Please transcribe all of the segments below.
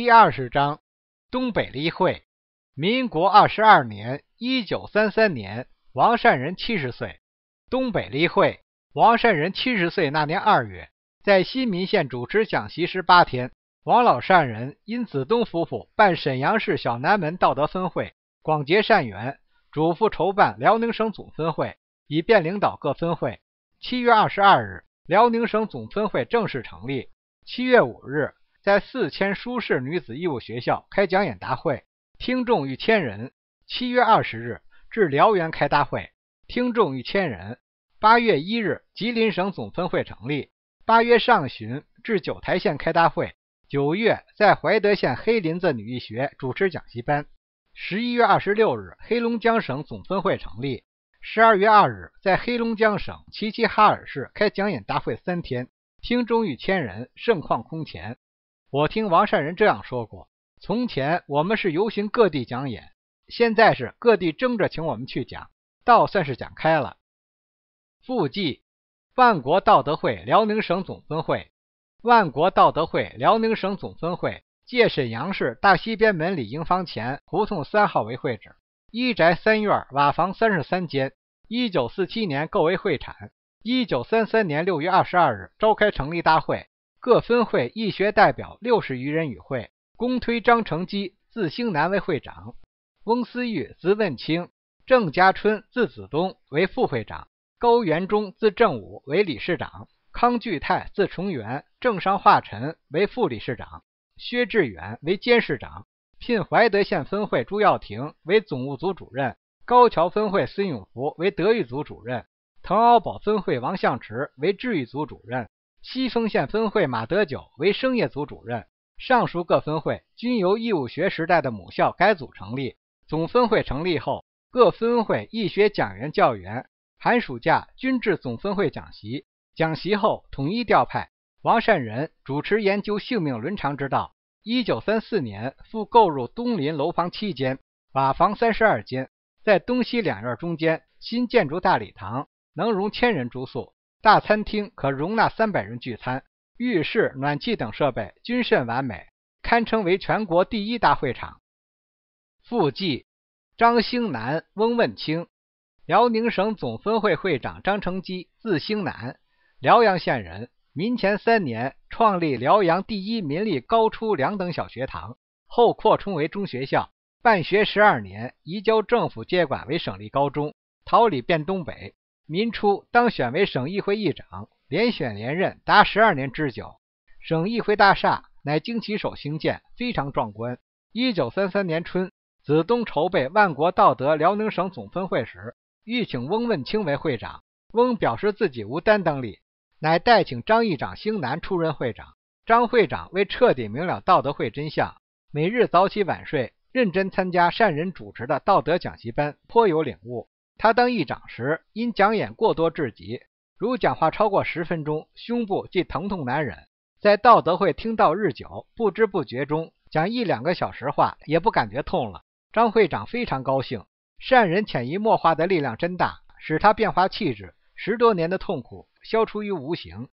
第二十章，东北例会。民国二十二年（一九三三年），王善人七十岁。东北例会，王善人七十岁那年二月，在新民县主持讲习十八天。王老善人因子东夫妇办沈阳市小南门道德分会，广结善缘，嘱咐筹办辽宁省总分会，以便领导各分会。七月二十二日，辽宁省总分会正式成立。七月五日。在四千舒适女子义务学校开讲演大会，听众逾千人。七月二十日至辽源开大会，听众逾千人。八月一日，吉林省总分会成立。八月上旬至九台县开大会。九月在怀德县黑林子女艺学主持讲习班。十一月二十六日，黑龙江省总分会成立。十二月二日在黑龙江省齐齐哈尔市开讲演大会三天，听众逾千人，盛况空前。我听王善人这样说过：从前我们是游行各地讲演，现在是各地争着请我们去讲，倒算是讲开了。附记：万国道德会辽宁省总分会，万国道德会辽宁省总分会，借沈阳市大西边门里营房前胡同三号为会址，一宅三院瓦房三十三间，一九四七年购为会产。一九三三年六月二十二日召开成立大会。各分会义学代表六十余人与会，公推张成基字兴南为会长，翁思玉字问清，郑家春字子东为副会长，高元忠字正武为理事长，康巨泰字崇元、郑商化臣为副理事长，薛志远为监事长，聘怀德县分会朱耀庭为总务组主任，高桥分会孙永福为德育组主任，滕敖堡分会王相池为智育组主任。西丰县分会马德久为生业组主任，上述各分会均由义务学时代的母校该组成立。总分会成立后，各分会易学讲员教员寒暑假均至总分会讲习，讲习后统一调派。王善仁主持研究性命伦常之道。一九三四年，复购入东林楼房七间，瓦房三十二间，在东西两院中间新建筑大礼堂，能容千人住宿。大餐厅可容纳三百人聚餐，浴室、暖气等设备均甚完美，堪称为全国第一大会场。附记：张兴南、翁问清，辽宁省总分会会长张成基，字兴南，辽阳县人。民前三年创立辽阳第一民立高初两等小学堂，后扩充为中学校，办学十二年，移交政府接管为省立高中。桃李遍东北。民初当选为省议会议长，连选连任达十二年之久。省议会大厦乃京旗手兴建，非常壮观。一九三三年春，子东筹备万国道德辽宁省总分会时，欲请翁问清为会长，翁表示自己无担当力，乃代请张议长兴南出任会长。张会长为彻底明了道德会真相，每日早起晚睡，认真参加善人主持的道德讲习班，颇有领悟。他当议长时，因讲演过多至极，如讲话超过十分钟，胸部即疼痛难忍。在道德会听道日久，不知不觉中讲一两个小时话，也不感觉痛了。张会长非常高兴，善人潜移默化的力量真大，使他变化气质。十多年的痛苦消除于无形。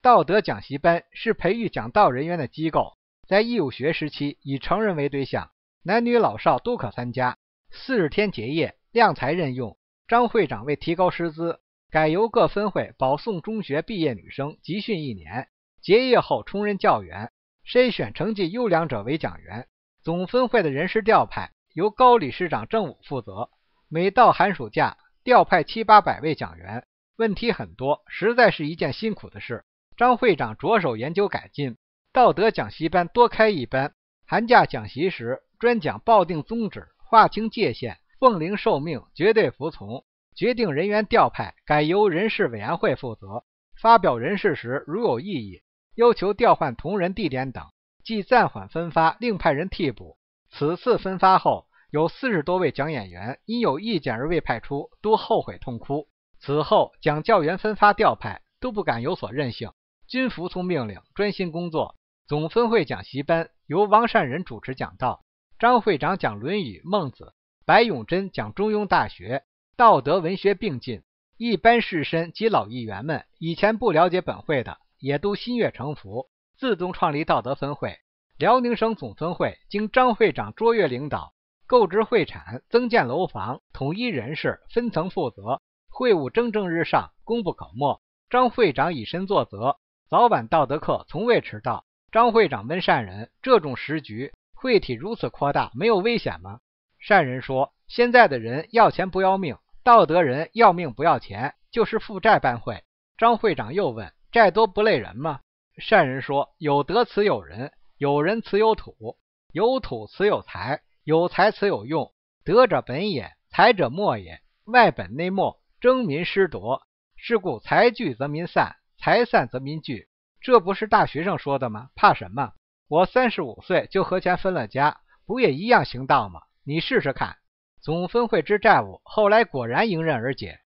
道德讲习班是培育讲道人员的机构，在义务学时期以成人为对象，男女老少都可参加，四十天结业，量才任用。张会长为提高师资，改由各分会保送中学毕业女生集训一年，结业后充任教员，筛选成绩优良者为讲员。总分会的人事调派由高理事长郑武负责，每到寒暑假调派七八百位讲员。问题很多，实在是一件辛苦的事。张会长着手研究改进，道德讲习班多开一班，寒假讲习时专讲抱定宗旨，划清界限。奉灵受命，绝对服从。决定人员调派，改由人事委员会负责发表人事时，如有异议，要求调换同人地点等，即暂缓分发，另派人替补。此次分发后，有四十多位讲演员因有意见而未派出，都后悔痛哭。此后讲教员分发调派，都不敢有所任性，均服从命令，专心工作。总分会讲习班由王善人主持讲道，张会长讲《论语》《孟子》。白永贞讲《中庸》《大学》，道德文学并进。一般士绅及老议员们以前不了解本会的，也都心悦诚服，自动创立道德分会。辽宁省总分会经张会长卓越领导，购置会产，增建楼房，统一人事，分层负责，会务蒸蒸日上，功不可没。张会长以身作则，早晚道德课从未迟到。张会长温善人，这种时局，会体如此扩大，没有危险吗？善人说：“现在的人要钱不要命，道德人要命不要钱，就是负债办会。”张会长又问：“债多不累人吗？”善人说：“有德则有人，有人则有土，有土则有财，有财则有用。德者本也，财者末也。外本内末，争民失夺。是故财聚则民散，财散则民聚。这不是大学生说的吗？怕什么？我三十五岁就和钱分了家，不也一样行道吗？”你试试看，总分会之债务，后来果然迎刃而解。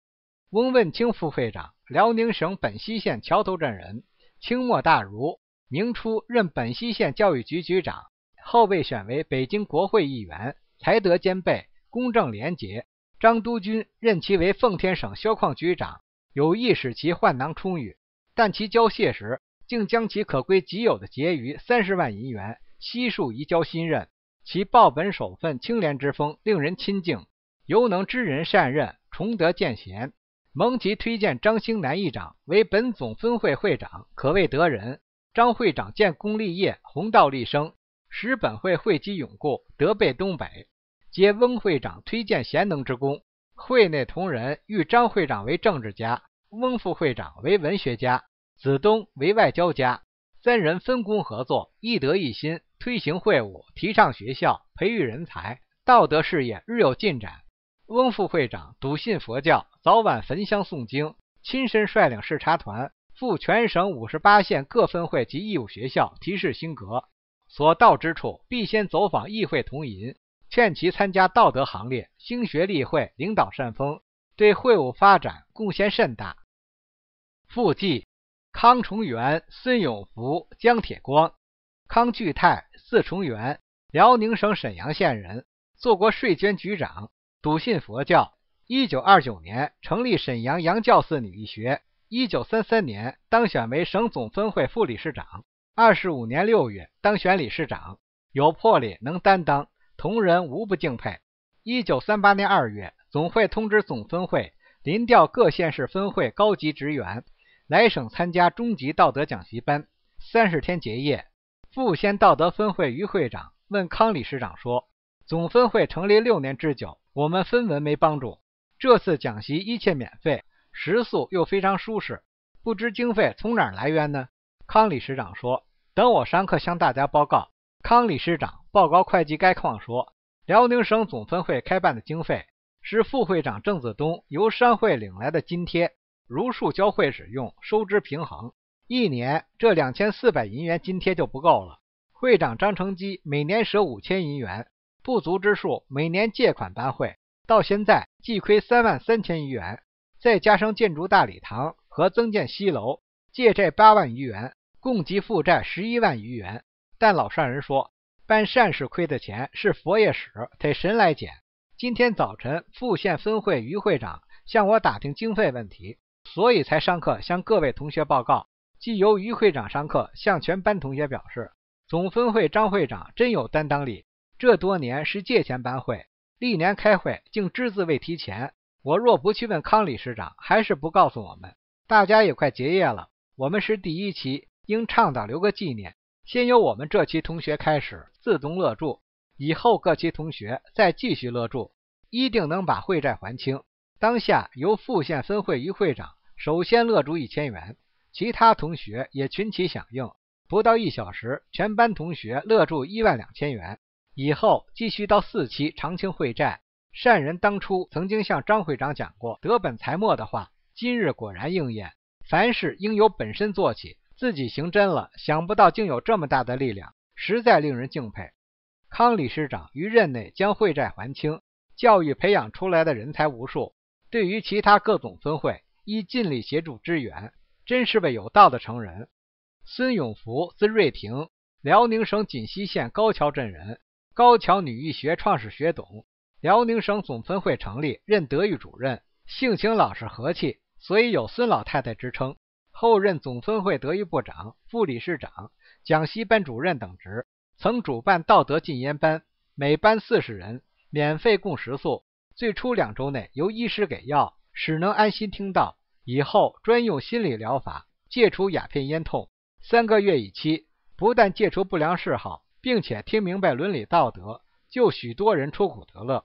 翁问清副会长，辽宁省本溪县桥头镇人，清末大儒，明初任本溪县教育局局长，后被选为北京国会议员，才德兼备，公正廉洁。张督军任其为奉天省消矿局长，有意使其换囊充裕，但其交谢时，竟将其可归己有的结余三十万银元悉数移交新任。其报本守份、清廉之风令人亲敬，尤能知人善任、崇德见贤。蒙其推荐张兴南议长为本总分会会长，可谓得人。张会长建功立业，弘道立生，使本会会基永固，德备东北，皆翁会长推荐贤能之功。会内同仁誉张会长为政治家，翁副会长为文学家，子东为外交家。三人分工合作，一德一心，推行会务，提倡学校，培育人才，道德事业日有进展。翁副会长笃信佛教，早晚焚香诵经，亲身率领视察团赴全省五十八县各分会及义务学校，提示新格。所到之处，必先走访议会同仁，劝其参加道德行列，兴学立会，领导善风，对会务发展贡献甚大。附记。康重元、孙永福、江铁光、康巨泰，字重元，辽宁省沈阳县人，做过税捐局长，笃信佛教。一九二九年成立沈阳洋教寺女医学。一九三三年当选为省总分会副理事长。二十五年六月当选理事长，有魄力，能担当，同仁无不敬佩。一九三八年二月，总会通知总分会临调各县市分会高级职员。来省参加中级道德讲习班，三十天结业。副县道德分会于会长问康理事长说：“总分会成立六年之久，我们分文没帮助。这次讲习一切免费，食宿又非常舒适，不知经费从哪儿来源呢？”康理事长说：“等我上课向大家报告。”康理事长报告会计概况说：“辽宁省总分会开办的经费是副会长郑子东由商会领来的津贴。”如数交会使用，收支平衡。一年这两千四百银元津贴就不够了。会长张成基每年舍五千银元，不足之数每年借款班会。到现在既亏三万三千余元，再加上建筑大礼堂和增建西楼，借债八万余元，共计负债十一万余元。但老善人说，办善事亏的钱是佛爷使，得神来捡。今天早晨，富县分会于会长向我打听经费问题。所以才上课向各位同学报告。既由于会长上课向全班同学表示，总分会张会长真有担当力。这多年是借钱班会，历年开会竟只字未提钱。我若不去问康理事长，还是不告诉我们。大家也快结业了，我们是第一期，应倡导留个纪念。先由我们这期同学开始自动乐助，以后各期同学再继续乐助，一定能把会债还清。当下由副县分会于会长。首先乐注一千元，其他同学也群起响应。不到一小时，全班同学乐住一万两千元。以后继续到四期偿清会债。善人当初曾经向张会长讲过“德本财末”的话，今日果然应验。凡事应由本身做起，自己行真了，想不到竟有这么大的力量，实在令人敬佩。康理事长于任内将会债还清，教育培养出来的人才无数。对于其他各种分会，一尽力协助支援，真是位有道的成人。孙永福，字瑞亭，辽宁省锦西县高桥镇人，高桥女医学创始学董，辽宁省总分会成立任德育主任，性情老实和气，所以有“孙老太太”之称。后任总分会德育部长、副理事长、讲习班主任等职，曾主办道德禁烟班，每班四十人，免费供食宿。最初两周内由医师给药。只能安心听到。以后专用心理疗法戒除鸦片烟痛，三个月以期不但戒除不良嗜好，并且听明白伦理道德，就许多人出苦得乐。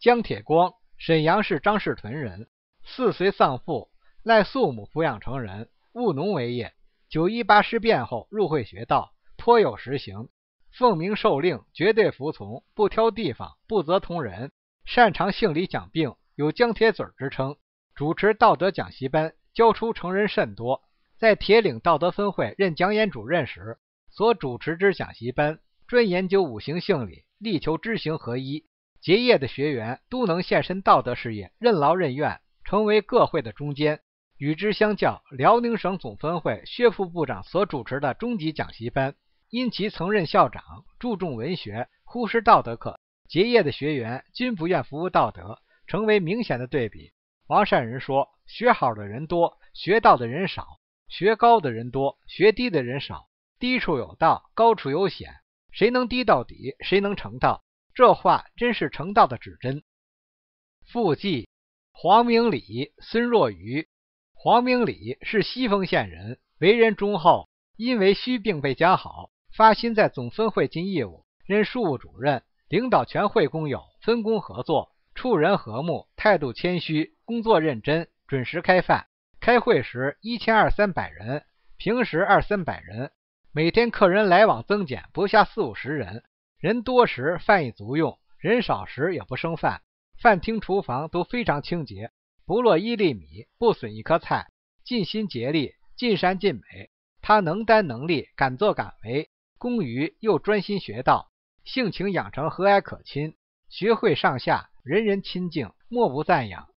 姜铁光，沈阳市张氏屯人，四岁丧父，赖宿母抚养成人，务农为业。九一八事变后入会学道，颇有实行，奉命受令，绝对服从，不挑地方，不择同人，擅长性理讲病，有姜铁嘴之称。主持道德讲习班，教出成人甚多。在铁岭道德分会任讲演主任时，所主持之讲习班，专研究五行性理，力求知行合一。结业的学员都能献身道德事业，任劳任怨，成为各会的中坚。与之相较，辽宁省总分会薛副部长所主持的中级讲习班，因其曾任校长，注重文学，忽视道德课，结业的学员均不愿服务道德，成为明显的对比。王善人说：“学好的人多，学到的人少；学高的人多，学低的人少。低处有道，高处有险。谁能低到底，谁能成道？这话真是成道的指针。”傅骥、黄明礼、孙若愚。黄明礼是西丰县人，为人忠厚。因为虚病被加好，发心在总分会尽义务，任事务主任，领导全会工友，分工合作，处人和睦，态度谦虚。工作认真，准时开饭。开会时一千二三百人，平时二三百人，每天客人来往增减，不下四五十人。人多时饭已足用，人少时也不生饭。饭厅厨房都非常清洁，不落一粒米，不损一颗菜。尽心竭力，尽善尽美。他能担能力，敢作敢为，工余又专心学道，性情养成和蔼可亲，学会上下人人亲近，莫不赞扬。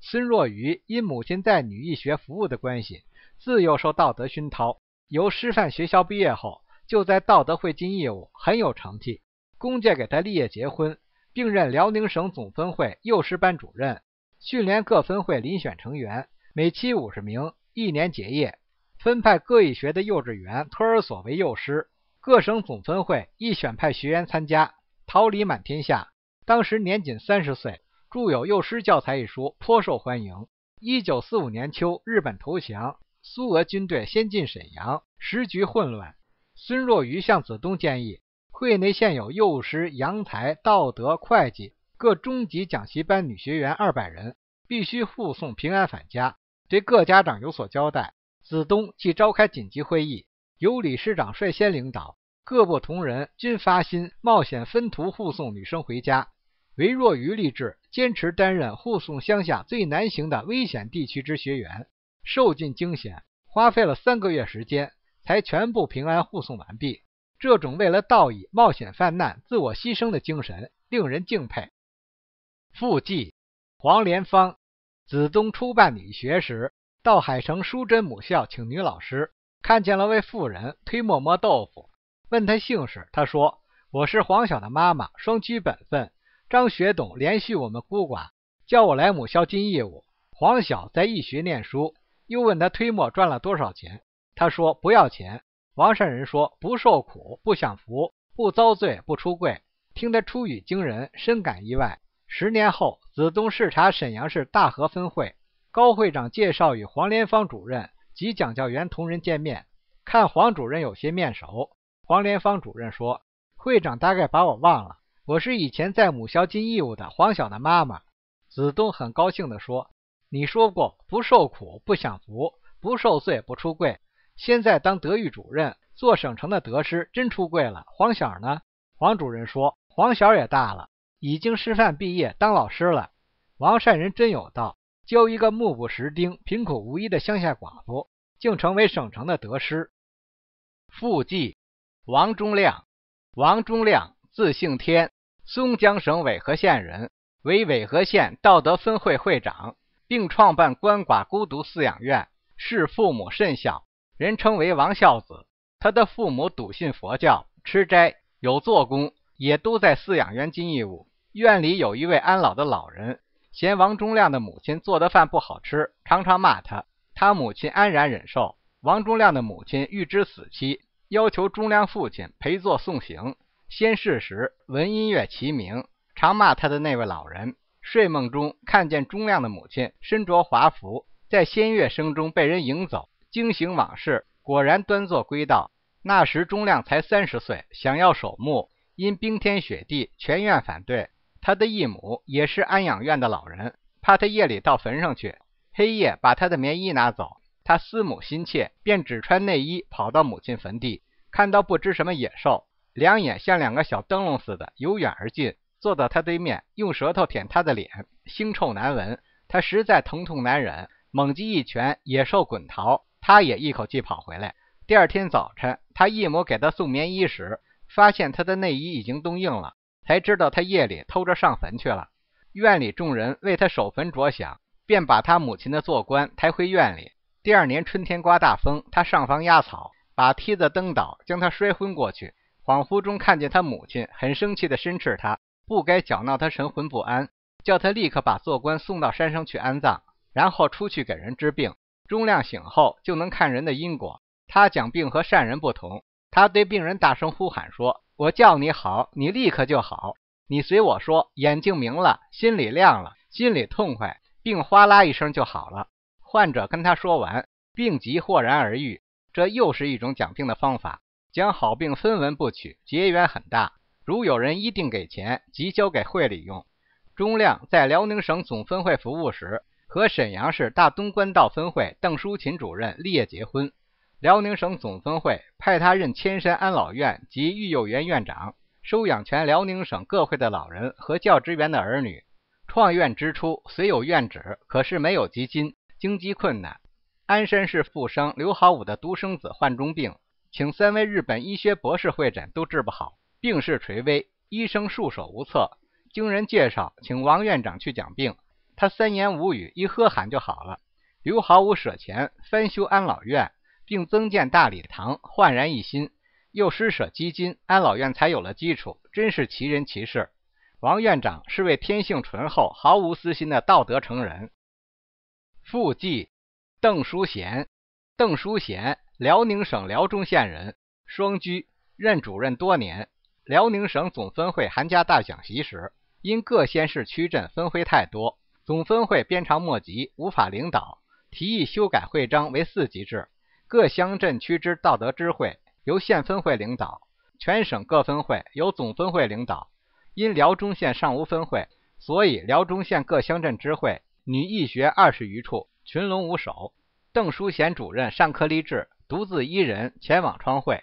孙若愚因母亲在女艺学服务的关系，自幼受道德熏陶。由师范学校毕业后，就在道德会尽义务，很有成绩。公家给他立业结婚，并任辽宁省总分会幼师班主任，训练各分会遴选成员，每期五十名，一年结业，分派各艺学的幼稚园、托儿所为幼师。各省总分会亦选派学员参加。桃李满天下，当时年仅三十岁。著有《幼师教材》一书，颇受欢迎。一九四五年秋，日本投降，苏俄军队先进沈阳，时局混乱。孙若愚向子东建议：会内现有幼师、洋台、道德、会计各中级讲习班女学员二百人，必须护送平安返家，对各家长有所交代。子东即召开紧急会议，由理事长率先领导，各部同仁均发心冒险分途护送女生回家。唯若于立志坚持担任护送乡下最难行的危险地区之学员，受尽惊险，花费了三个月时间才全部平安护送完毕。这种为了道义冒险犯难、自我牺牲的精神令人敬佩。傅骥、黄连芳、子东初办理学时，到海城淑贞母校请女老师，看见了位妇人推磨磨豆腐，问她姓氏，她说：“我是黄晓的妈妈，双居本分。”张学董联系我们孤馆，叫我来母校进义务。黄晓在易学念书，又问他推磨赚了多少钱。他说不要钱。王善人说不受苦、不享福、不遭罪、不出柜。听他出语惊人，深感意外。十年后，子东视察沈阳市大河分会，高会长介绍与黄连芳主任及蒋教员同仁见面，看黄主任有些面熟。黄连芳主任说：“会长大概把我忘了。”我是以前在母校尽义务的黄晓的妈妈，子东很高兴地说：“你说过不受苦不享福，不受罪不出柜。现在当德育主任，做省城的德师，真出柜了。”黄晓呢？黄主任说：“黄晓也大了，已经师范毕业，当老师了。”王善人真有道，教一个目不识丁、贫苦无依的乡下寡妇，竟成为省城的德师。父继王忠亮，王忠亮字姓天。松江省委河县人，为委河县道德分会会长，并创办鳏寡孤独饲养院，事父母甚孝，人称为王孝子。他的父母笃信佛教，吃斋，有做功，也都在饲养院尽义务。院里有一位安老的老人，嫌王忠亮的母亲做的饭不好吃，常常骂他。他母亲安然忍受。王忠亮的母亲预知死期，要求忠亮父亲陪坐送行。先世时闻音乐齐鸣，常骂他的那位老人。睡梦中看见钟亮的母亲身着华服，在仙乐声中被人迎走。惊醒往事，果然端坐归道。那时钟亮才三十岁，想要守墓，因冰天雪地，全院反对。他的义母也是安养院的老人，怕他夜里到坟上去，黑夜把他的棉衣拿走。他思母心切，便只穿内衣跑到母亲坟地，看到不知什么野兽。两眼像两个小灯笼似的，由远而近，坐到他对面，用舌头舔他的脸，腥臭难闻。他实在疼痛难忍，猛击一拳，野兽滚逃，他也一口气跑回来。第二天早晨，他义母给他送棉衣时，发现他的内衣已经冻硬了，才知道他夜里偷着上坟去了。院里众人为他守坟着想，便把他母亲的坐棺抬回院里。第二年春天刮大风，他上房压草，把梯子蹬倒，将他摔昏过去。恍惚中看见他母亲很生气地申斥他不该搅闹他神魂不安，叫他立刻把做官送到山上去安葬，然后出去给人治病。钟亮醒后就能看人的因果。他讲病和善人不同，他对病人大声呼喊说：“我叫你好，你立刻就好。你随我说，眼睛明了，心里亮了，心里痛快，病哗啦一声就好了。”患者跟他说完，病急豁然而愈。这又是一种讲病的方法。将好病分文不取，结缘很大。如有人一定给钱，即交给会里用。钟亮在辽宁省总分会服务时，和沈阳市大东关道分会邓淑琴主任立业结婚。辽宁省总分会派他任千山安老院及育幼园院长，收养全辽宁省各会的老人和教职员的儿女。创院之初虽有院址，可是没有基金，经济困难。鞍山市富商刘好武的独生子患重病。请三位日本医学博士会诊都治不好，病势垂危，医生束手无策。经人介绍，请王院长去讲病，他三言五语一喝喊就好了。刘毫无舍钱翻修安老院，并增建大礼堂，焕然一新。又施舍基金，安老院才有了基础，真是奇人奇事。王院长是位天性醇厚、毫无私心的道德成人。附记：邓淑贤，邓淑贤。辽宁省辽中县人，双居任主任多年。辽宁省总分会寒假大讲习时，因各县市区镇分会太多，总分会鞭长莫及，无法领导，提议修改会章为四级制：各乡镇区之道德支会由县分会领导，全省各分会由总分会领导。因辽中县尚无分会，所以辽中县各乡镇支会女义学二十余处，群龙无首。邓淑贤主任上课立志。独自一人前往窗会，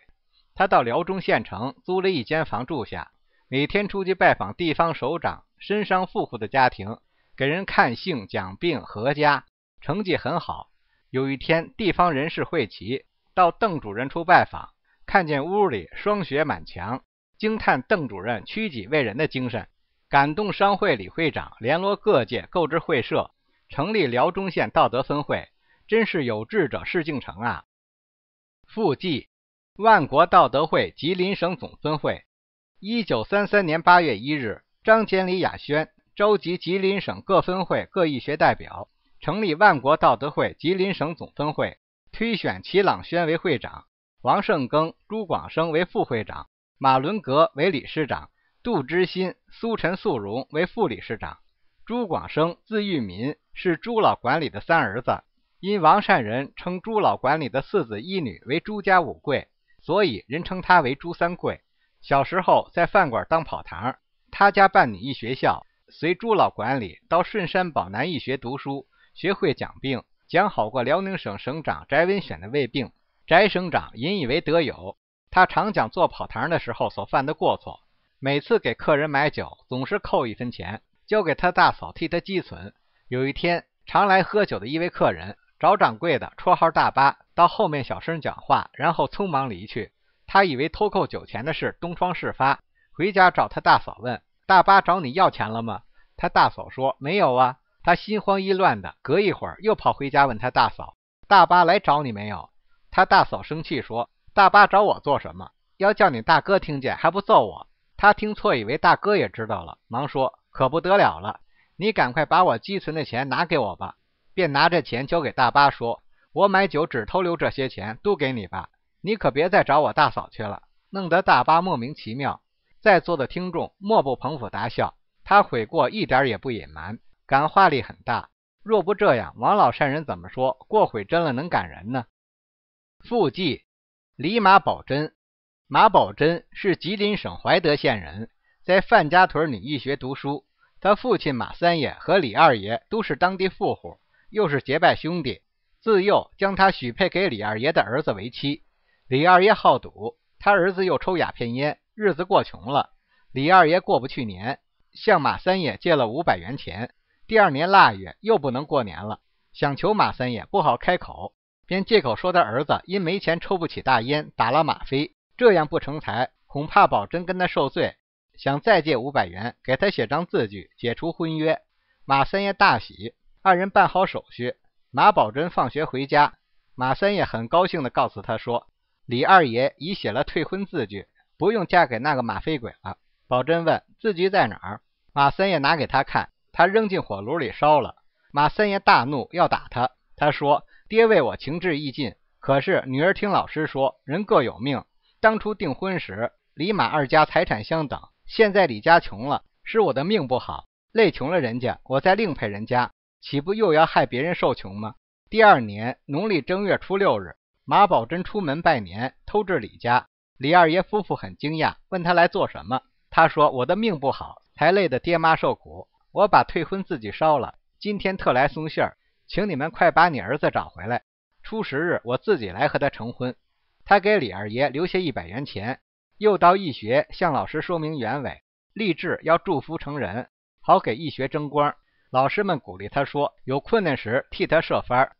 他到辽中县城租了一间房住下，每天出去拜访地方首长、身商富户的家庭，给人看姓、讲病、合家，成绩很好。有一天，地方人士会齐到邓主任处拜访，看见屋里霜雪满墙，惊叹邓主任屈己为人的精神，感动商会李会长联络各界购置会社，成立辽中县道德分会，真是有志者事竟成啊！附记：万国道德会吉林省总分会，一九三三年八月一日，张坚李雅轩召集吉林省各分会各义学代表，成立万国道德会吉林省总分会，推选齐朗轩为会长，王胜庚、朱广生为副会长，马伦格为理事长，杜之新、苏陈素荣为副理事长。朱广生，字玉民，是朱老管理的三儿子。因王善人称朱老馆里的四子一女为朱家五贵，所以人称他为朱三贵。小时候在饭馆当跑堂，他家办女一学校，随朱老馆里到顺山保南医学读书，学会讲病，讲好过辽宁省省长翟文选的胃病，翟省长引以为德友。他常讲做跑堂的时候所犯的过错，每次给客人买酒总是扣一分钱，交给他大嫂替他积存。有一天，常来喝酒的一位客人。找掌柜的，绰号大巴，到后面小声讲话，然后匆忙离去。他以为偷扣酒钱的事东窗事发，回家找他大嫂问：“大巴找你要钱了吗？”他大嫂说：“没有啊。”他心慌意乱的，隔一会儿又跑回家问他大嫂：“大巴来找你没有？”他大嫂生气说：“大巴找我做什么？要叫你大哥听见还不揍我？”他听错，以为大哥也知道了，忙说：“可不得了了，你赶快把我积存的钱拿给我吧。”便拿着钱交给大巴，说：“我买酒只偷留这些钱，都给你吧，你可别再找我大嫂去了。”弄得大巴莫名其妙。在座的听众莫不捧腹大笑。他悔过一点也不隐瞒，感化力很大。若不这样，王老善人怎么说？过悔真了能感人呢？附记：李马宝珍，马宝珍是吉林省怀德县人，在范家屯女一学读书。他父亲马三爷和李二爷都是当地富户。又是结拜兄弟，自幼将他许配给李二爷的儿子为妻。李二爷好赌，他儿子又抽鸦片烟，日子过穷了。李二爷过不去年，向马三爷借了五百元钱。第二年腊月又不能过年了，想求马三爷，不好开口，便借口说他儿子因没钱抽不起大烟，打了吗啡，这样不成才，恐怕宝珍跟他受罪，想再借五百元给他写张字据，解除婚约。马三爷大喜。二人办好手续，马宝珍放学回家，马三爷很高兴地告诉他说：“李二爷已写了退婚字据，不用嫁给那个马飞鬼了。”宝珍问：“字据在哪儿？”马三爷拿给他看，他扔进火炉里烧了。马三爷大怒，要打他。他说：“爹为我情志意尽，可是女儿听老师说，人各有命。当初订婚时，李马二家财产相等，现在李家穷了，是我的命不好，累穷了人家，我再另配人家。”岂不又要害别人受穷吗？第二年农历正月初六日，马宝珍出门拜年，偷至李家。李二爷夫妇很惊讶，问他来做什么。他说：“我的命不好，才累得爹妈受苦。我把退婚自己烧了，今天特来送信儿，请你们快把你儿子找回来。初十日，我自己来和他成婚。”他给李二爷留下一百元钱，又到义学向老师说明原委，立志要祝福成人，好给义学争光。老师们鼓励他说：“有困难时替他设法。”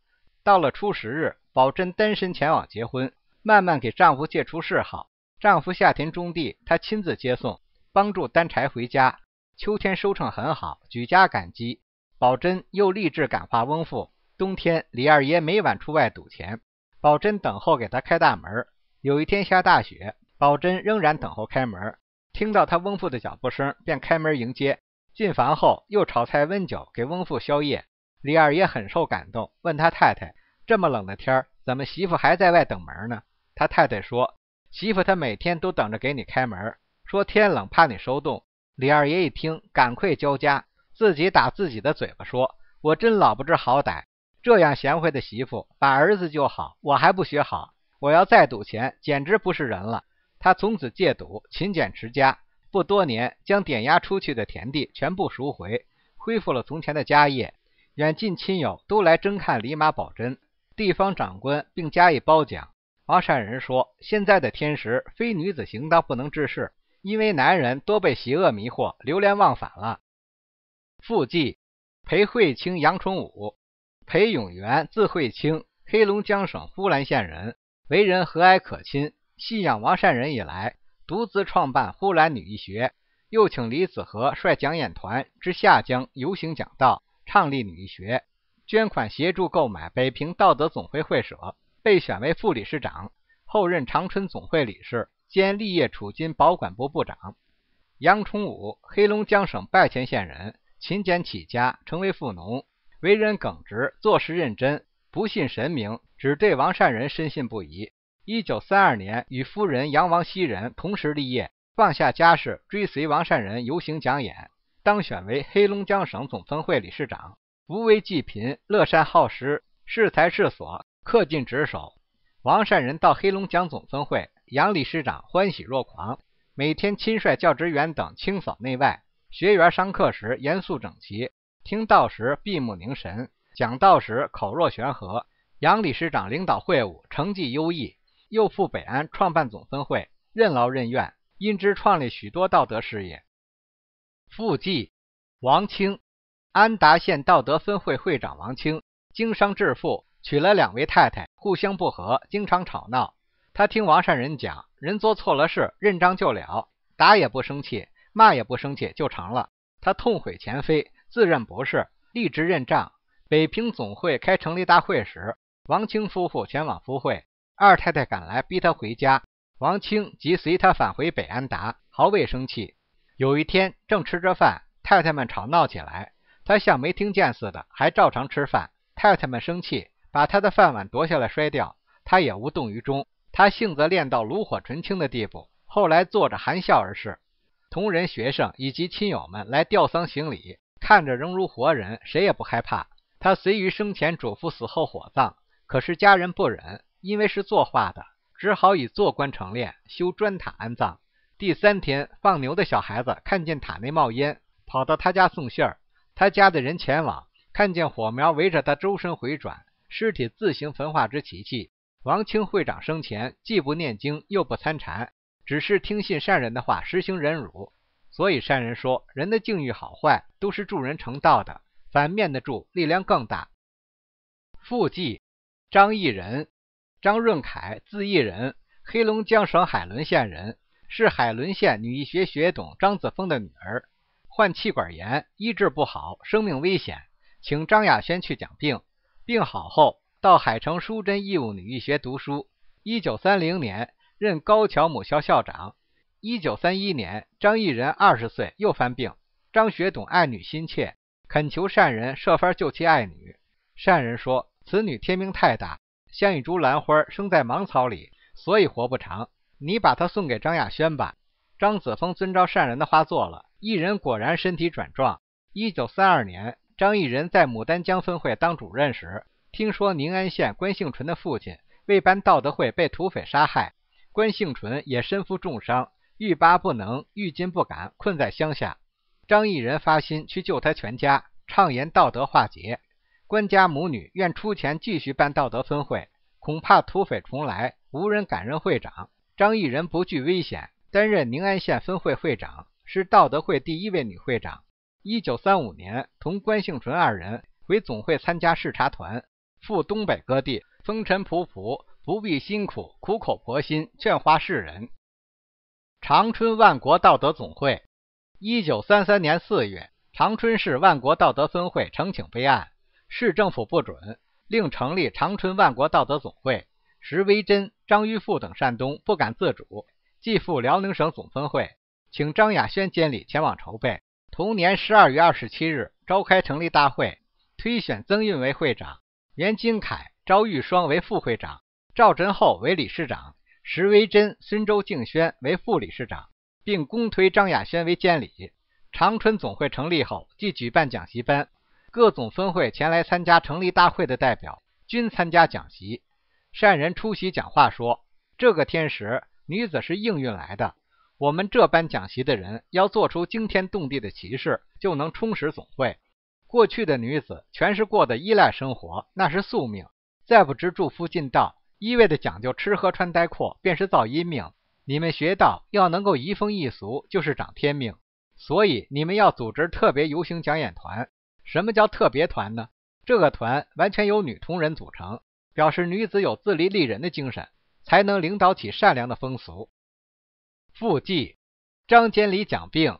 到了初十日，宝珍单身前往结婚，慢慢给丈夫借出示好。丈夫下田种地，她亲自接送，帮助担柴回家。秋天收成很好，举家感激。宝珍又立志感化翁父。冬天，李二爷每晚出外赌钱，宝珍等候给他开大门。有一天下大雪，宝珍仍然等候开门，听到他翁父的脚步声，便开门迎接。进房后，又炒菜温酒给翁父宵夜。李二爷很受感动，问他太太：“这么冷的天儿，怎么媳妇还在外等门呢？”他太太说：“媳妇她每天都等着给你开门，说天冷怕你受冻。”李二爷一听，感愧交加，自己打自己的嘴巴说：“我真老不知好歹，这样贤惠的媳妇，把儿子就好，我还不学好？我要再赌钱，简直不是人了。”他从此戒赌，勤俭持家。不多年，将点押出去的田地全部赎回，恢复了从前的家业。远近亲友都来争看李马宝珍，地方长官并加以褒奖。王善人说：“现在的天时，非女子行当不能治事，因为男人多被邪恶迷惑，流连忘返了。”附记：裴惠清、杨崇武、裴永元，字惠清，黑龙江省呼兰县人，为人和蔼可亲，信仰王善人以来。独自创办呼兰女医学，又请李子和率讲演团至下江游行讲道，倡立女医学，捐款协助购买北平道德总会会舍，被选为副理事长，后任长春总会理事兼立业储金保管部部长。杨崇武，黑龙江省拜泉县人，勤俭起家，成为富农，为人耿直，做事认真，不信神明，只对王善人深信不疑。一九三二年，与夫人杨王熙仁同时立业，放下家事，追随王善仁游行讲演，当选为黑龙江省总分会理事长，扶危济贫，乐善好施，恃才如所，恪尽职守。王善仁到黑龙江总分会，杨理事长欢喜若狂，每天亲率教职员等清扫内外，学员上课时严肃整齐，听道时闭目凝神，讲道时口若悬河。杨理事长领导会务，成绩优异。又赴北安创办总分会，任劳任怨，因之创立许多道德事业。傅记，王清，安达县道德分会会长王清经商致富，娶了两位太太，互相不和，经常吵闹。他听王善人讲，人做错了事，认账就了，打也不生气，骂也不生气，就成了。他痛悔前非，自认不是，立直认账。北平总会开成立大会时，王清夫妇前往赴会。二太太赶来逼他回家，王清即随他返回北安达，毫未生气。有一天正吃着饭，太太们吵闹起来，他像没听见似的，还照常吃饭。太太们生气，把他的饭碗夺下来摔掉，他也无动于衷。他性子练到炉火纯青的地步，后来坐着含笑而逝。同人、学生以及亲友们来吊丧行礼，看着仍如活人，谁也不害怕。他虽于生前嘱咐死后火葬，可是家人不忍。因为是作画的，只好以坐观成练，修砖塔安葬。第三天，放牛的小孩子看见塔内冒烟，跑到他家送信儿。他家的人前往，看见火苗围着他周身回转，尸体自行焚化之奇迹。王清会长生前既不念经，又不参禅，只是听信善人的话，实行忍辱。所以善人说，人的境遇好坏，都是助人成道的。反面的助，力量更大。复记张义仁。张润凯，字义人，黑龙江省海伦县人，是海伦县女医学学董张子枫的女儿。患气管炎，医治不好，生命危险，请张亚轩去讲病。病好后，到海城淑贞义务女医学读书。一九三零年，任高桥母校校长。一九三一年，张义仁二十岁，又犯病。张学董爱女心切，恳求善人设法救其爱女。善人说：“此女天命太大。”像一株兰花生在芒草里，所以活不长。你把它送给张亚轩吧。张子枫遵照善人的话做了，一人果然身体转壮。一九三二年，张一人在牡丹江分会当主任时，听说宁安县关兴纯的父亲为办道德会被土匪杀害，关兴纯也身负重伤，欲罢不能，欲进不敢，困在乡下。张一人发心去救他全家，畅言道德化解。温家母女愿出钱继续办道德分会，恐怕土匪重来，无人敢任会长。张义仁不惧危险，担任宁安县分会会长，是道德会第一位女会长。一九三五年，同关幸纯二人回总会参加视察团，赴东北各地，风尘仆仆，不必辛苦，苦口婆心劝化世人。长春万国道德总会，一九三三年四月，长春市万国道德分会呈请备案。市政府不准另成立长春万国道德总会，石维珍、张玉富等善东不敢自主，即赴辽宁省总分会，请张亚轩监理前往筹备。同年十二月二十七日召开成立大会，推选曾运为会长，袁金凯、赵玉双为副会长，赵振厚为理事长，石维珍、孙周敬轩为副理事长，并公推张亚轩为监理。长春总会成立后，即举办讲习班。各总分会前来参加成立大会的代表均参加讲席。善人出席讲话说：“这个天时，女子是应运来的。我们这般讲席的人，要做出惊天动地的奇事，就能充实总会。过去的女子全是过的依赖生活，那是宿命。再不知祝福尽道，一味的讲究吃喝穿戴阔，便是造阴命。你们学道要能够移风易俗，就是长天命。所以你们要组织特别游行讲演团。”什么叫特别团呢？这个团完全由女同仁组成，表示女子有自立立人的精神，才能领导起善良的风俗。复记张监理讲病，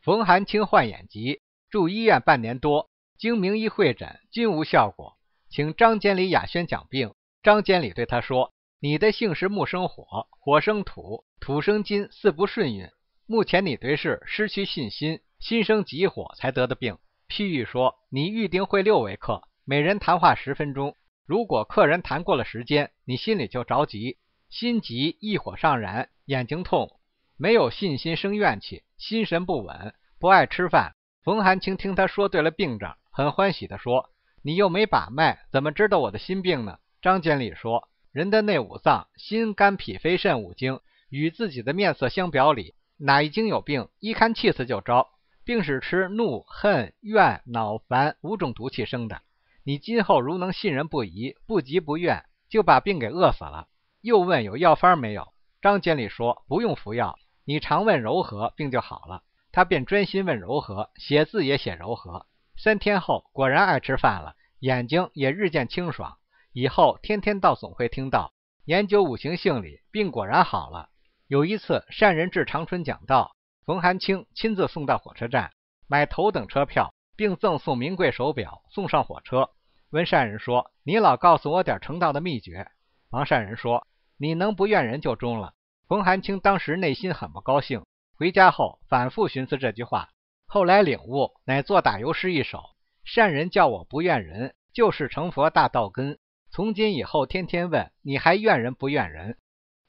冯寒清患眼疾，住医院半年多，经名医会诊均无效果，请张监理雅轩讲病。张监理对他说：“你的姓氏木生火，火生土，土生金，四不顺运。目前你对事失去信心，心生急火，才得的病。”譬喻说，你预定会六位客，每人谈话十分钟。如果客人谈过了时间，你心里就着急，心急易火上燃，眼睛痛，没有信心生怨气，心神不稳，不爱吃饭。冯寒清听他说对了病症，很欢喜地说：“你又没把脉，怎么知道我的心病呢？”张监理说：“人的内五脏，心、肝、脾、肺、肾五经，与自己的面色相表里，哪一经有病，一看气色就招，病是吃怒、恨、怨、恼、烦五种毒气生的。你今后如能信人不疑，不急不怨，就把病给饿死了。又问有药方没有？张监理说不用服药，你常问柔和，病就好了。他便专心问柔和，写字也写柔和。三天后果然爱吃饭了，眼睛也日渐清爽。以后天天到总会听到研究五行性理，病果然好了。有一次善人至长春讲道。冯寒清亲自送到火车站，买头等车票，并赠送名贵手表送上火车。温善人说：“你老告诉我点成道的秘诀。”王善人说：“你能不怨人就中了。”冯寒清当时内心很不高兴，回家后反复寻思这句话，后来领悟，乃作打油诗一首：“善人叫我不怨人，就是成佛大道根。从今以后天天问，你还怨人不怨人？”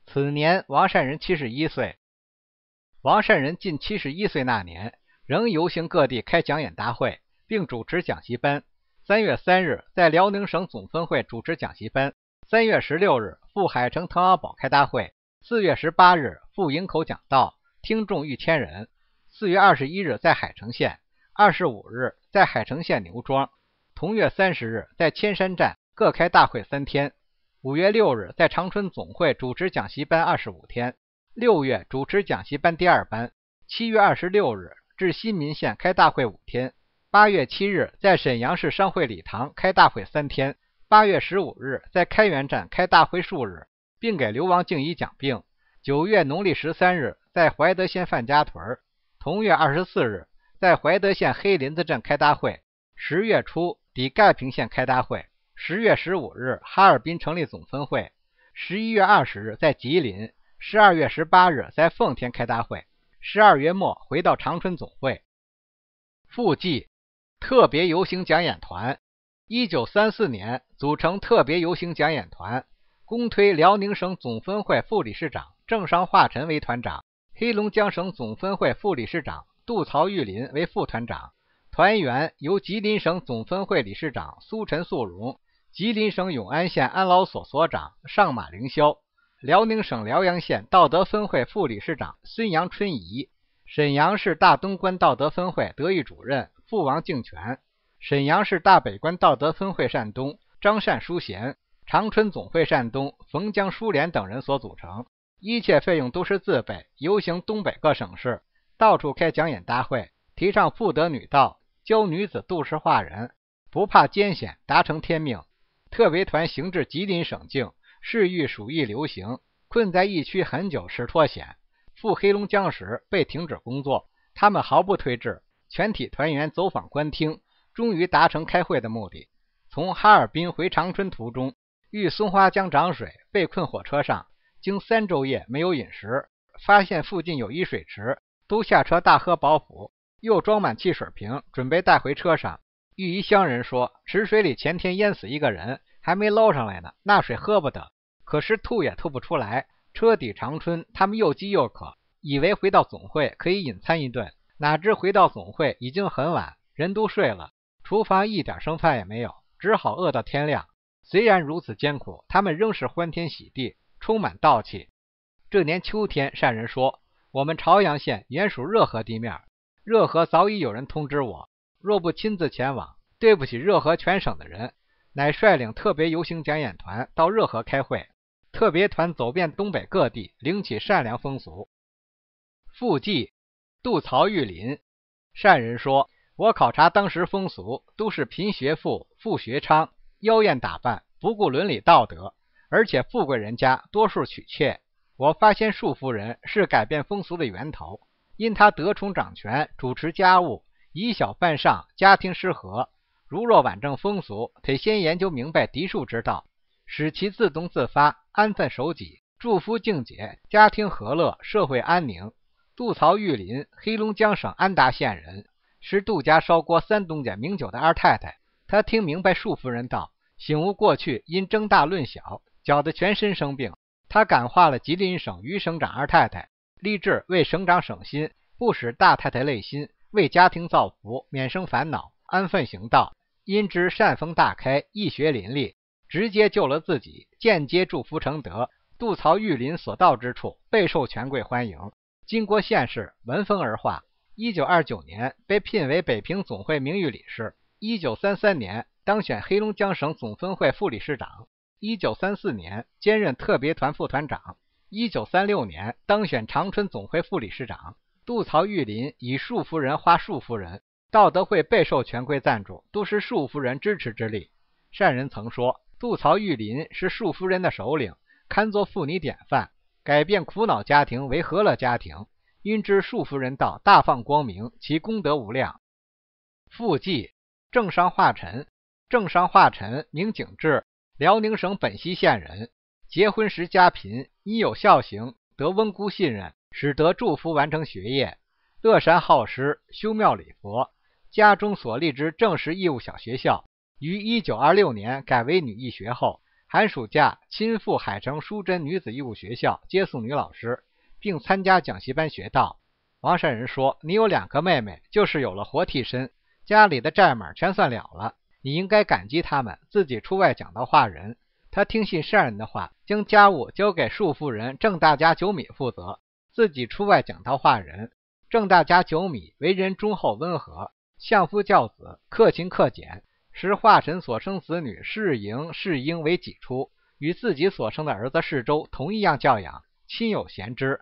此年王善人七十一岁。王善人近七十一岁那年，仍游行各地开讲演大会，并主持讲习班。三月三日，在辽宁省总分会主持讲习班；三月十六日，赴海城滕王堡开大会；四月十八日，赴营口讲道，听众逾千人；四月二十一日，在海城县；二十五日，在海城县牛庄；同月三十日，在千山站各开大会三天；五月六日，在长春总会主持讲习班二十五天。六月主持讲习班第二班，七月二十六日至新民县开大会五天，八月七日在沈阳市商会礼堂开大会三天，八月十五日在开原站开大会数日，并给刘王静怡讲病。九月农历十三日在怀德县范家屯，同月二十四日在怀德县黑林子镇开大会。十月初抵盖平县开大会，十月十五日哈尔滨成立总分会，十一月二十日在吉林。十二月十八日，在奉天开大会。十二月末，回到长春总会。附记：特别游行讲演团，一九三四年组成特别游行讲演团，公推辽宁省总分会副理事长郑商化尘为团长，黑龙江省总分会副理事长杜曹玉林为副团长。团员由吉林省总分会理事长苏陈素荣、吉林省永安县安老所所长上马凌霄。辽宁省辽阳县道德分会副理事长孙杨春怡，沈阳市大东关道德分会德育主任傅王敬全，沈阳市大北关道德分会善东张善淑贤，长春总会善东冯江淑莲等人所组成，一切费用都是自备，游行东北各省市，到处开讲演大会，提倡妇德女道，教女子度世化人，不怕艰险，达成天命。特别团行至吉林省境。市域鼠疫流行，困在疫区很久时脱险。赴黑龙江时被停止工作，他们毫不推迟，全体团员走访官厅，终于达成开会的目的。从哈尔滨回长春途中，遇松花江涨水，被困火车上，经三昼夜没有饮食，发现附近有一水池，都下车大喝饱腹，又装满汽水瓶准备带回车上。遇一乡人说，池水里前天淹死一个人。还没捞上来呢，那水喝不得，可是吐也吐不出来。车底长春，他们又饥又渴，以为回到总会可以饮餐一顿，哪知回到总会已经很晚，人都睡了，厨房一点剩饭也没有，只好饿到天亮。虽然如此艰苦，他们仍是欢天喜地，充满道气。这年秋天，善人说：“我们朝阳县原属热河地面，热河早已有人通知我，若不亲自前往，对不起热河全省的人。”乃率领特别游行讲演团到热河开会。特别团走遍东北各地，领起善良风俗。傅记：杜曹玉林善人说，我考察当时风俗，都是贫学富，富学娼，妖艳打扮，不顾伦理道德。而且富贵人家多数娶妾。我发现庶夫人是改变风俗的源头，因她得宠掌权，主持家务，以小犯上，家庭失和。如若挽正风俗，得先研究明白嫡庶之道，使其自动自发，安分守己，祝福境界，家庭和乐，社会安宁。杜曹玉林，黑龙江省安达县人，是杜家烧锅三东家名九的二太太。他听明白庶夫人道，醒悟过去因争大论小，搅得全身生病。他感化了吉林省于省长二太太，立志为省长省心，不使大太太累心，为家庭造福，免生烦恼，安分行道。因之，善风大开，义学林立，直接救了自己，间接祝福承德。杜曹玉林所到之处，备受权贵欢迎。金国县士闻风而化。一九二九年，被聘为北平总会名誉理事。一九三三年，当选黑龙江省总分会副理事长。一九三四年，兼任特别团副团长。一九三六年，当选长春总会副理事长。杜曹玉林以树夫人花树夫人。道德会备受权贵赞助，都是树夫人支持之力。善人曾说，杜曹玉林是树夫人的首领，堪作妇女典范，改变苦恼家庭为和乐家庭。因知树夫人道大放光明，其功德无量。附记：政商化臣，政商化臣，名景志，辽宁省本溪县人。结婚时家贫，因有孝行，得翁姑信任，使得祝福完成学业。乐善好施，修庙礼佛。家中所立之正式义务小学校，于一九二六年改为女义学后，寒暑假亲赴海城淑贞女子义务学校接送女老师，并参加讲习班学道。王善人说：“你有两个妹妹，就是有了活替身，家里的债码全算了了。你应该感激他们，自己出外讲道化人。”他听信善人的话，将家务交给庶夫人郑大家九米负责，自己出外讲道化人。郑大家九米为人忠厚温和。相夫教子，克勤克俭，使化神所生子女世盈、世婴为己出，与自己所生的儿子世周同一样教养，亲友贤之。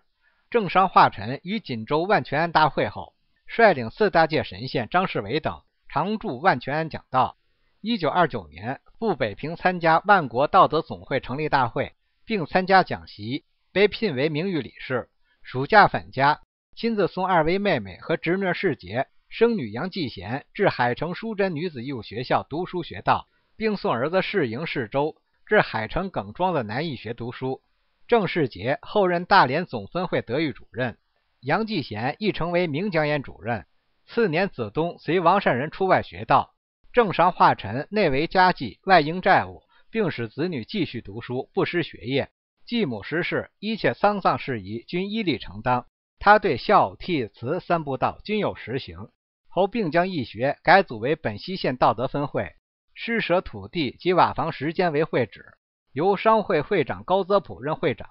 政商化臣于锦州万全安大会后，率领四大界神仙张世维等常驻万全安讲道。一九二九年，赴北平参加万国道德总会成立大会，并参加讲席，被聘为名誉理事。暑假返家，亲自送二位妹妹和侄女世杰。生女杨继贤，至海城淑贞女子义务学校读书学道，并送儿子世营、世周至海城耿庄的南艺学读书。郑世杰后任大连总分会德育主任，杨继贤亦成为名讲演主任。次年子东随王善人出外学道。郑商化臣内为家计，外应债务，并使子女继续读书，不失学业。继母逝世，一切丧葬事宜均一律承担。他对孝、悌、慈三不道均有实行。后并将义学改组为本溪县道德分会，施舍土地及瓦房时间为会址，由商会会长高泽普任会长，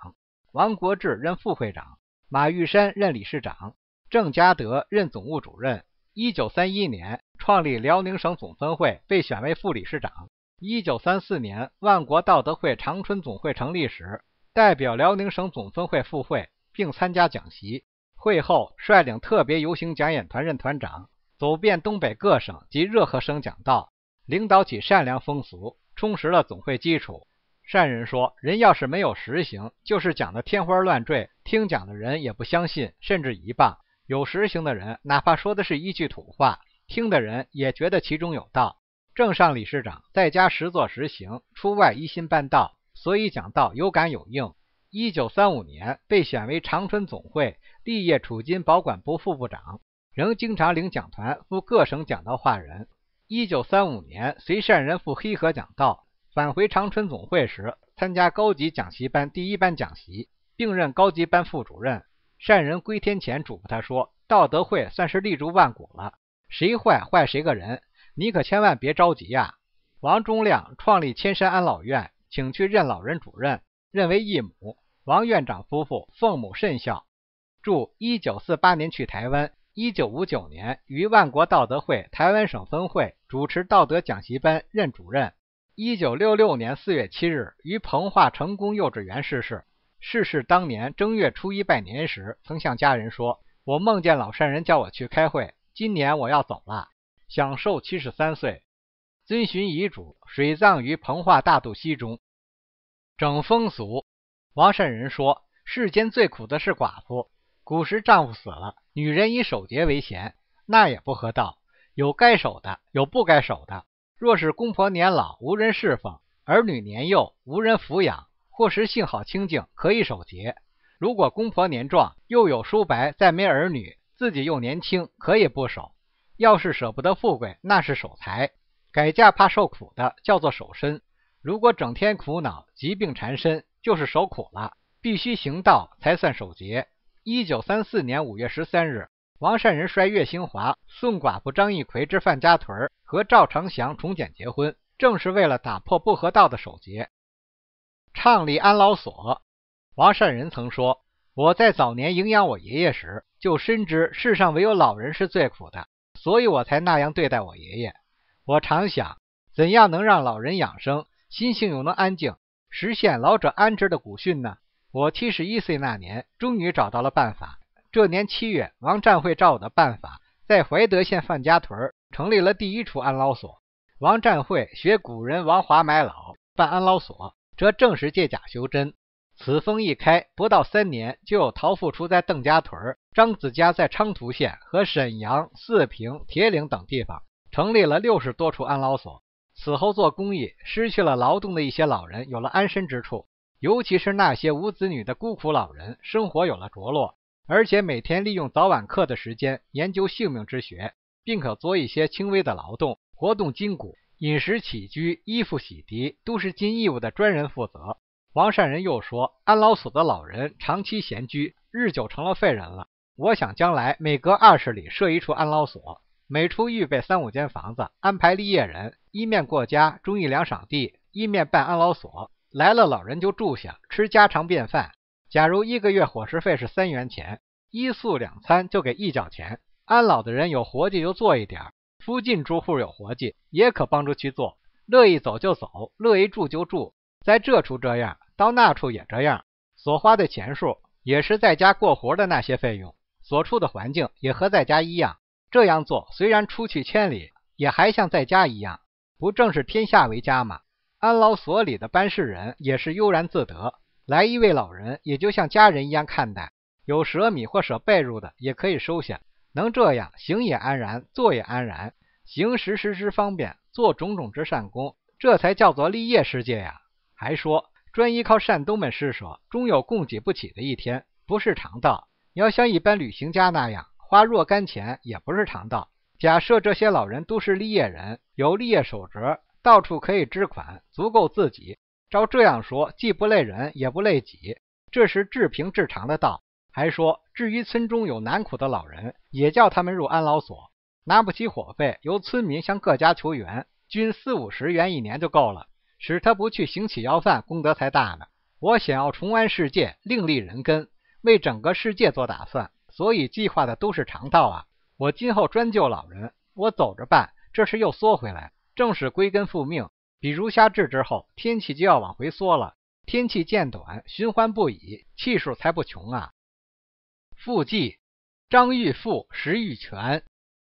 王国志任副会长，马玉山任理事长，郑家德任总务主任。一九三一年创立辽宁省总分会，被选为副理事长。一九三四年万国道德会长春总会成立时，代表辽宁省总分会赴会，并参加讲习会后，率领特别游行讲演团任团长。走遍东北各省及热河省讲道，领导起善良风俗，充实了总会基础。善人说，人要是没有实行，就是讲的天花乱坠，听讲的人也不相信，甚至一棒。有实行的人，哪怕说的是一句土话，听的人也觉得其中有道。正上理事长在家实做实行，出外一心办道，所以讲道有感有应。一九三五年被选为长春总会立业储金保管部副部长。仍经常领讲团赴各省讲道化人。一九三五年随善人赴黑河讲道，返回长春总会时参加高级讲习班第一班讲习，并任高级班副主任。善人归天前嘱咐他说：“道德会算是立足万古了，谁坏坏谁个人，你可千万别着急呀。”王忠亮创立千山安老院，请去任老人主任，任为义母。王院长夫妇奉母甚孝。注：一九四八年去台湾。一九五九年，于万国道德会台湾省分会主持道德讲习班，任主任。一九六六年四月七日，于彭化成功幼稚园逝世。逝世当年正月初一拜年时，曾向家人说：“我梦见老善人叫我去开会，今年我要走了，享受七十三岁。”遵循遗嘱，水葬于彭化大肚溪中。整风俗，王善人说：“世间最苦的是寡妇，古时丈夫死了。”女人以守节为贤，那也不合道。有该守的，有不该守的。若是公婆年老无人侍奉，儿女年幼无人抚养，或是性好清净可以守节。如果公婆年壮，又有叔伯，再没儿女，自己又年轻，可以不守。要是舍不得富贵，那是守财。改嫁怕受苦的叫做守身。如果整天苦恼，疾病缠身，就是守苦了。必须行道才算守节。一九三四年五月十三日，王善人摔岳兴华送寡妇张一奎之范家屯儿和赵成祥重简结婚，正是为了打破不和道的守节，倡立安老所。王善人曾说：“我在早年营养我爷爷时，就深知世上唯有老人是最苦的，所以我才那样对待我爷爷。我常想，怎样能让老人养生，心性又能安静，实现老者安之的古训呢？”我七十一岁那年，终于找到了办法。这年七月，王占会照我的办法，在怀德县范家屯儿成立了第一处安老所。王占会学古人王华买老办安老所，这正是借假修真。此风一开，不到三年，就有陶富初在邓家屯儿，张子家在昌图县和沈阳、四平、铁岭等地方，成立了六十多处安老所。此后做公益，失去了劳动的一些老人有了安身之处。尤其是那些无子女的孤苦老人，生活有了着落，而且每天利用早晚课的时间研究性命之学，并可做一些轻微的劳动，活动筋骨。饮食起居、衣服洗涤，都是尽义务的专人负责。王善人又说，安老所的老人长期闲居，日久成了废人了。我想将来每隔二十里设一处安老所，每处预备三五间房子，安排立业人，一面过家，中一两晌地，一面办安老所。来了，老人就住下，吃家常便饭。假如一个月伙食费是三元钱，一宿两餐就给一角钱。安老的人有活计就做一点，附近住户有活计也可帮助去做。乐意走就走，乐意住就住，在这处这样，到那处也这样，所花的钱数也是在家过活的那些费用，所处的环境也和在家一样。这样做虽然出去千里，也还像在家一样，不正是天下为家吗？安牢所里的班士人也是悠然自得，来一位老人也就像家人一样看待，有舍米或舍被褥的也可以收下，能这样行也安然，坐也安然，行时时之方便，做种种之善功，这才叫做立业世界呀。还说专依靠善东们施舍，终有供给不起的一天，不是常道。你要像一般旅行家那样花若干钱，也不是常道。假设这些老人都是立业人，有立业守则。到处可以支款，足够自己。照这样说，既不累人，也不累己，这是至平至长的道。还说，至于村中有难苦的老人，也叫他们入安老所，拿不起伙费，由村民向各家求援，均四五十元一年就够了，使他不去行乞要饭，功德才大呢。我想要重安世界，另立人根，为整个世界做打算，所以计划的都是长道啊。我今后专救老人，我走着办，这事又缩回来。正是归根复命，比如夏至之后，天气就要往回缩了。天气渐短，循环不已，气数才不穷啊。富记，张玉富，石玉泉，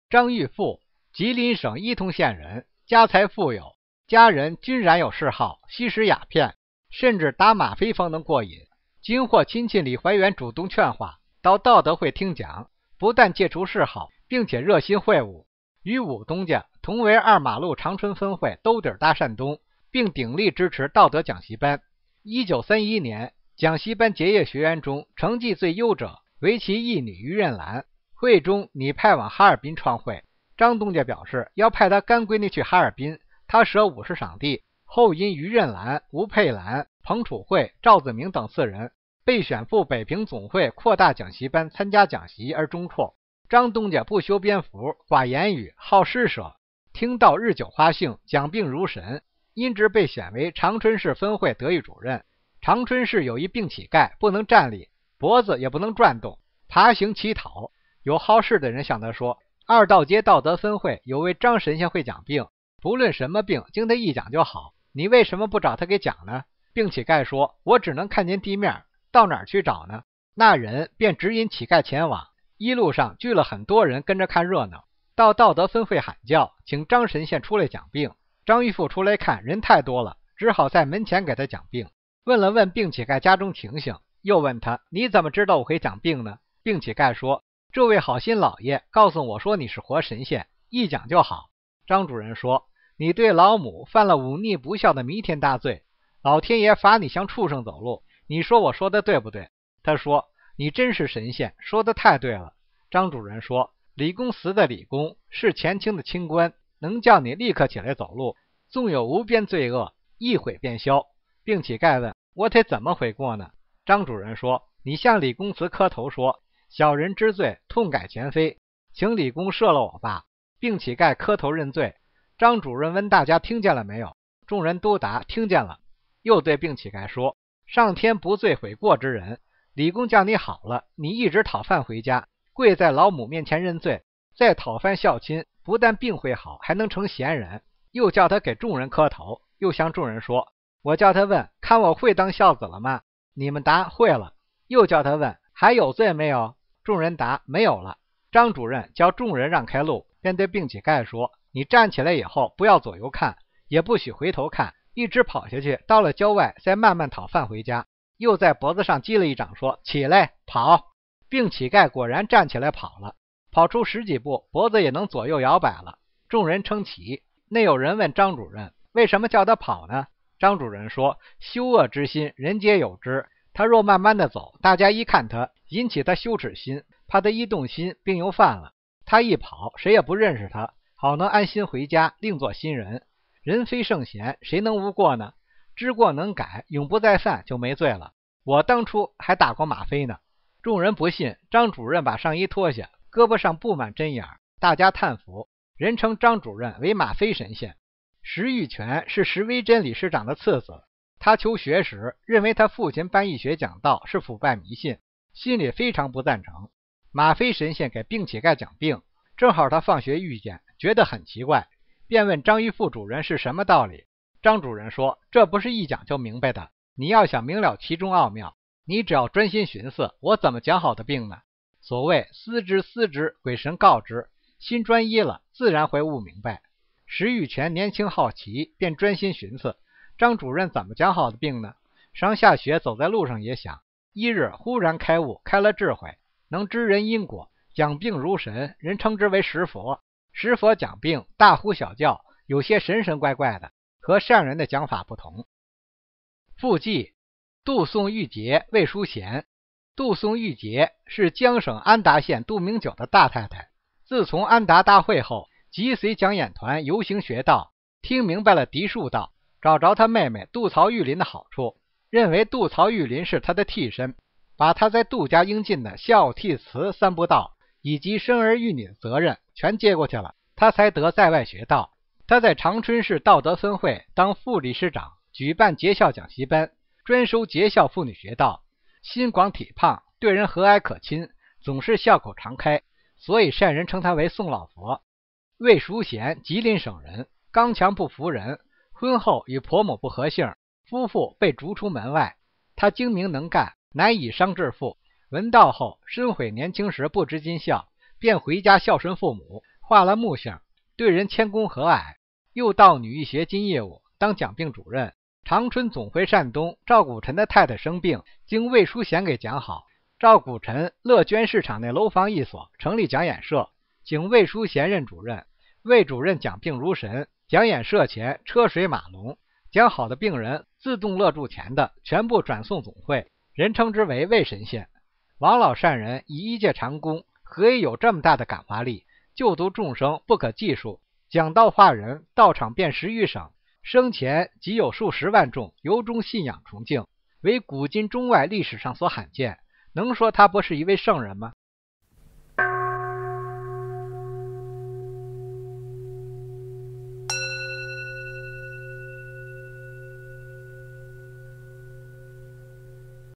张玉富，吉林省伊通县人，家财富有，家人均染有嗜好，吸食鸦片，甚至打吗啡方能过瘾。经获亲戚李怀元主动劝化，到道德会听讲，不但戒除嗜好，并且热心会晤。与武东家。同为二马路长春分会兜底儿搭善东，并鼎力支持道德讲习班。一九三一年，讲习班结业学员中成绩最优者为其义女于任兰。会中拟派往哈尔滨创会，张东家表示要派他干闺女去哈尔滨，他舍五十赏地。后因于任兰、吴佩兰、彭楚慧、赵子明等四人被选赴北平总会扩大讲习班参加讲习而中辍。张东家不修边幅，寡言语，好施舍。听到日久花性，讲病如神，因之被选为长春市分会德育主任。长春市有一病乞丐，不能站立，脖子也不能转动，爬行乞讨。有好事的人向他说：“二道街道德分会有位张神仙会讲病，不论什么病，经他一讲就好。你为什么不找他给讲呢？”病乞丐说：“我只能看见地面，到哪去找呢？”那人便指引乞丐前往，一路上聚了很多人跟着看热闹。到道德分会喊叫，请张神仙出来讲病。张玉富出来看人太多了，只好在门前给他讲病。问了问，并且丐家中情形，又问他：“你怎么知道我会讲病呢？”并且丐说：“这位好心老爷告诉我说你是活神仙，一讲就好。”张主任说：“你对老母犯了忤逆不孝的弥天大罪，老天爷罚你像畜生走路。”你说我说的对不对？他说：“你真是神仙，说的太对了。”张主任说。李公祠的李公是前清的清官，能叫你立刻起来走路。纵有无边罪恶，一悔便消。病乞丐问：我得怎么悔过呢？张主任说：你向李公祠磕头，说小人知罪，痛改前非，请李公赦了我吧。病乞丐磕头认罪。张主任问大家听见了没有？众人都答听见了。又对病乞丐说：上天不罪悔过之人。李公叫你好了，你一直讨饭回家。跪在老母面前认罪，再讨饭孝亲，不但病会好，还能成贤人。又叫他给众人磕头，又向众人说：“我叫他问，看我会当孝子了吗？”你们答：“会了。”又叫他问：“还有罪没有？”众人答：“没有了。”张主任叫众人让开路，便对病乞丐说：“你站起来以后，不要左右看，也不许回头看，一直跑下去，到了郊外再慢慢讨饭回家。”又在脖子上击了一掌，说：“起来，跑。”病乞丐果然站起来跑了，跑出十几步，脖子也能左右摇摆了。众人称奇。内有人问张主任：“为什么叫他跑呢？”张主任说：“羞恶之心，人皆有之。他若慢慢的走，大家一看他，引起他羞耻心，怕他一动心，病又犯了。他一跑，谁也不认识他，好能安心回家，另做新人。人非圣贤，谁能无过呢？知过能改，永不再犯，就没罪了。我当初还打过吗啡呢。”众人不信，张主任把上衣脱下，胳膊上布满针眼，大家叹服。人称张主任为“马飞神仙”。石玉泉是石威真理事长的次子，他求学时认为他父亲办医学讲道是腐败迷信，心里非常不赞成。马飞神仙给病乞丐讲病，正好他放学遇见，觉得很奇怪，便问张一副主任是什么道理。张主任说：“这不是一讲就明白的，你要想明了其中奥妙。”你只要专心寻思，我怎么讲好的病呢？所谓思之思之，鬼神告之，心专一了，自然会悟明白。石玉泉年轻好奇，便专心寻思张主任怎么讲好的病呢？上下学走在路上也想。一日忽然开悟，开了智慧，能知人因果，讲病如神，人称之为石佛。石佛讲病，大呼小叫，有些神神怪怪的，和善人的讲法不同。傅记。杜松玉杰、魏淑贤。杜松玉杰是江省安达县杜明九的大太太。自从安达大会后，即随讲演团游行学道，听明白了嫡庶道，找着他妹妹杜曹玉林的好处，认为杜曹玉林是他的替身，把他在杜家应尽的孝悌慈三不道以及生儿育女的责任全接过去了，他才得在外学道。他在长春市道德分会当副理事长，举办结校讲习班。专收节孝妇女学道，心广体胖，对人和蔼可亲，总是笑口常开，所以善人称他为宋老佛。魏淑贤，吉林省人，刚强不服人，婚后与婆母不和性，夫妇被逐出门外。他精明能干，乃以商致富。闻道后深悔年轻时不知尽孝，便回家孝顺父母，化了木像，对人谦恭和蔼，又到女医学金业务当讲病主任。长春总会善东，赵谷臣的太太生病，经魏淑贤给讲好。赵谷臣乐捐市场内楼房一所，成立讲演社，请魏淑贤任主任。魏主任讲病如神，讲演社前车水马龙。讲好的病人自动乐住钱的，全部转送总会，人称之为魏神仙。王老善人以一介长工，何以有这么大的感化力？救度众生不可计数，讲道化人，道场遍十余省。生前即有数十万众由衷信仰崇敬，为古今中外历史上所罕见。能说他不是一位圣人吗？